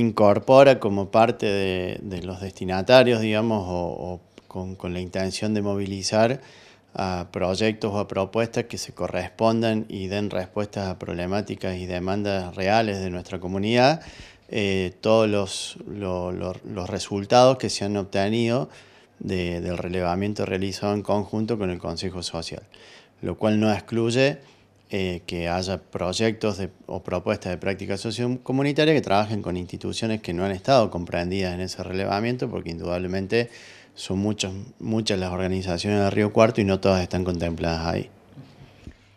incorpora como parte de, los destinatarios, digamos, o, con, la intención de movilizar a proyectos o a propuestas que se correspondan y den respuestas a problemáticas y demandas reales de nuestra comunidad, eh, todos los, resultados que se han obtenido del relevamiento realizado en conjunto con el Consejo Social, lo cual no excluye eh, que haya proyectos o propuestas de práctica sociocomunitaria que trabajen con instituciones que no han estado comprendidas en ese relevamiento, porque indudablemente son muchas, muchas las organizaciones de Río Cuarto y no todas están contempladas ahí.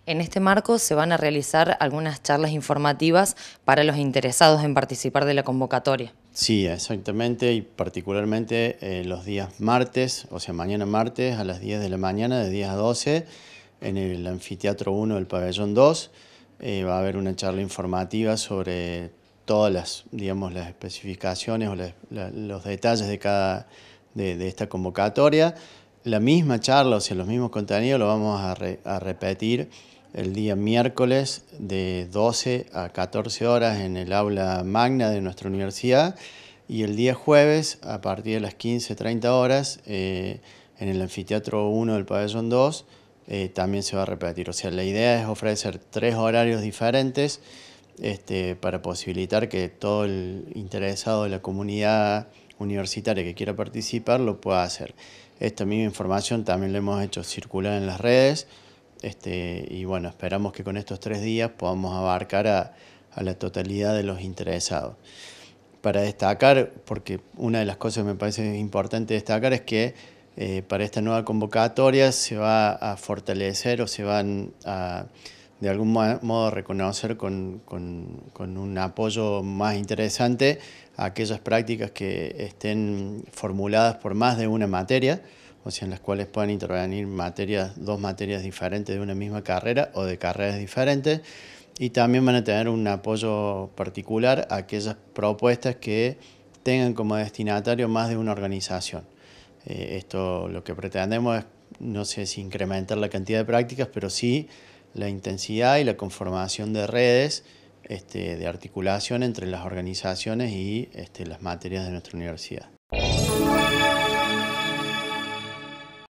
En este marco se van a realizar algunas charlas informativas para los interesados en participar de la convocatoria. Sí, exactamente, y particularmente eh, los días martes, o sea, mañana martes a las 10 de la mañana, de 10 a 12, en el anfiteatro 1 del pabellón 2. Eh, va a haber una charla informativa sobre todas las, digamos, las especificaciones o los detalles de, cada, de, esta convocatoria. La misma charla, o sea, los mismos contenidos, lo vamos a, repetir el día miércoles de 12 a 14 horas en el aula magna de nuestra universidad y el día jueves a partir de las 15.30 horas eh, en el anfiteatro 1 del pabellón 2 eh, también se va a repetir. O sea, la idea es ofrecer tres horarios diferentes este, para posibilitar que todo el interesado de la comunidad universitaria que quiera participar lo pueda hacer. Esta misma información también la hemos hecho circular en las redes este, y bueno, esperamos que con estos tres días podamos abarcar a la totalidad de los interesados. Para destacar, porque una de las cosas que me parece importante destacar es que eh, para esta nueva convocatoria se va a fortalecer o se van a de algún modo reconocer con, un apoyo más interesante aquellas prácticas que estén formuladas por más de una materia, o sea, en las cuales puedan intervenir dos materias diferentes de una misma carrera o de carreras diferentes, y también van a tener un apoyo particular a aquellas propuestas que tengan como destinatario más de una organización. Eh, esto lo que pretendemos es, no sé si incrementar la cantidad de prácticas, pero sí la intensidad y la conformación de redes este, de articulación entre las organizaciones y este, las materias de nuestra universidad.